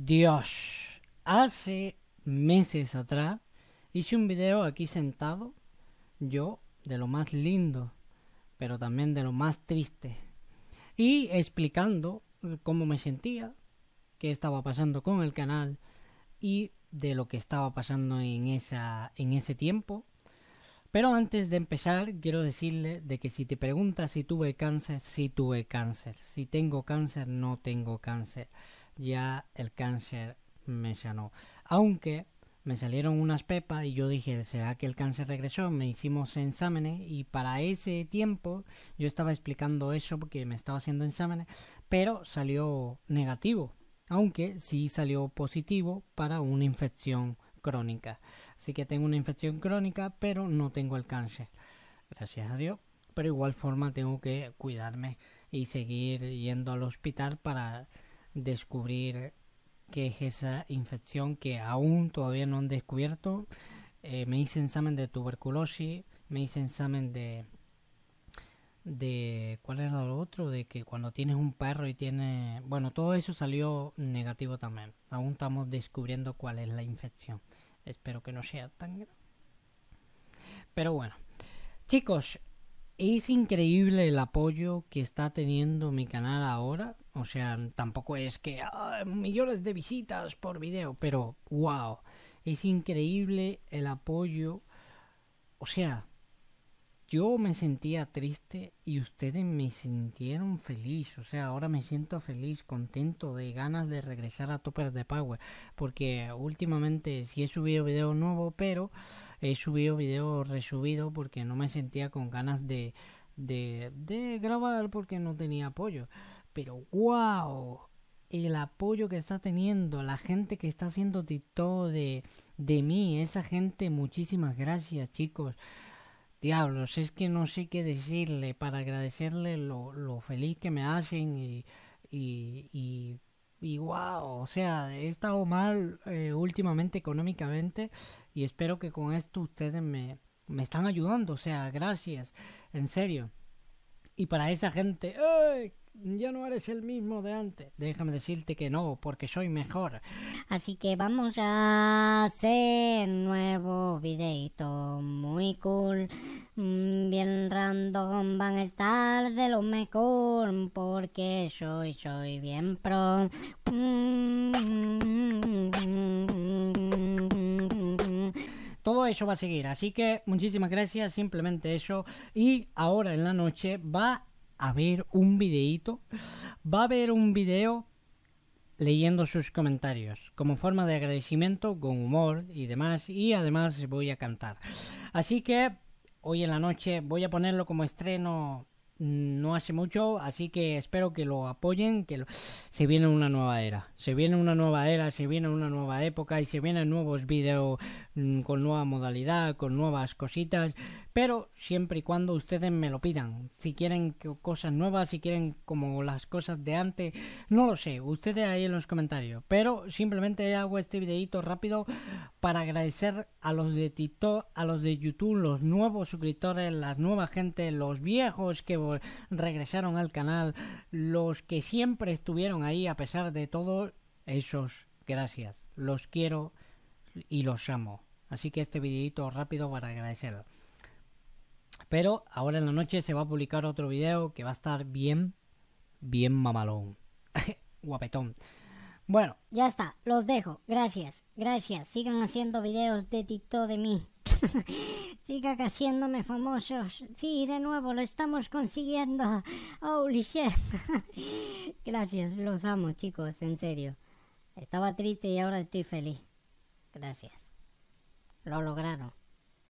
Dios, hace meses atrás hice un video aquí sentado, yo, de lo más lindo, pero también de lo más triste, y explicando cómo me sentía, qué estaba pasando con el canal y de lo que estaba pasando en, esa, en ese tiempo. Pero antes de empezar, quiero decirle de que si te preguntas si tuve cáncer, sí tuve cáncer. Si tengo cáncer, no tengo cáncer ya el cáncer me sanó. Aunque me salieron unas pepas y yo dije, ¿será que el cáncer regresó? Me hicimos exámenes y para ese tiempo yo estaba explicando eso porque me estaba haciendo exámenes, pero salió negativo, aunque sí salió positivo para una infección crónica. Así que tengo una infección crónica, pero no tengo el cáncer. Gracias a Dios. Pero igual forma tengo que cuidarme y seguir yendo al hospital para descubrir qué es esa infección que aún todavía no han descubierto. Eh, me hice examen de tuberculosis, me hice examen de de cuál era lo otro de que cuando tienes un perro y tiene bueno todo eso salió negativo también aún estamos descubriendo cuál es la infección espero que no sea tan pero bueno chicos es increíble el apoyo que está teniendo mi canal ahora o sea, tampoco es que hay ah, millones de visitas por video, pero wow, es increíble el apoyo. O sea, yo me sentía triste y ustedes me sintieron feliz. O sea, ahora me siento feliz, contento, de ganas de regresar a Topper de Power. Porque últimamente sí he subido video nuevo, pero he subido video resubido porque no me sentía con ganas de, de, de grabar porque no tenía apoyo pero wow, el apoyo que está teniendo, la gente que está haciendo TikTok de, de mí, esa gente, muchísimas gracias chicos. Diablos, es que no sé qué decirle para agradecerle lo, feliz que me hacen y, y, wow, o sea, he estado mal eh, últimamente económicamente y espero que con esto ustedes me, me están ayudando, o sea, gracias, en serio. Y para esa gente, ¡ay! ya no eres el mismo de antes. Déjame decirte que no, porque soy mejor. Así que vamos a hacer nuevo videito muy cool. Mm, bien random van a estar de lo mejor, porque soy, soy bien pro. todo eso va a seguir. Así que muchísimas gracias, simplemente eso. Y ahora en la noche va a ver un videíto, va a haber un video leyendo sus comentarios, como forma de agradecimiento, con humor y demás, y además voy a cantar. Así que hoy en la noche voy a ponerlo como estreno no hace mucho, así que espero que lo apoyen, que se viene una nueva era, se viene una nueva era, se viene una nueva época y se vienen nuevos vídeos mm, con nueva modalidad, con nuevas cositas, pero siempre y cuando ustedes me lo pidan, si quieren cosas nuevas, si quieren como las cosas de antes, no lo sé, ustedes ahí en los comentarios, pero simplemente hago este videito rápido para agradecer a los de tito a los de YouTube, los nuevos suscriptores, las nuevas gente, los viejos que regresaron al canal, los que siempre estuvieron ahí a pesar de todo, esos, gracias, los quiero y los amo. Así que este videito rápido para agradecer. Pero ahora en la noche se va a publicar otro video que va a estar bien, bien mamalón. Guapetón. Bueno. Ya está, los dejo. Gracias, gracias. Sigan haciendo videos de tito de mí. Siga haciéndome famosos. Sí, de nuevo, lo estamos consiguiendo. Holy shit. Gracias, los amo, chicos, en serio. Estaba triste y ahora estoy feliz. Gracias. Lo lograron.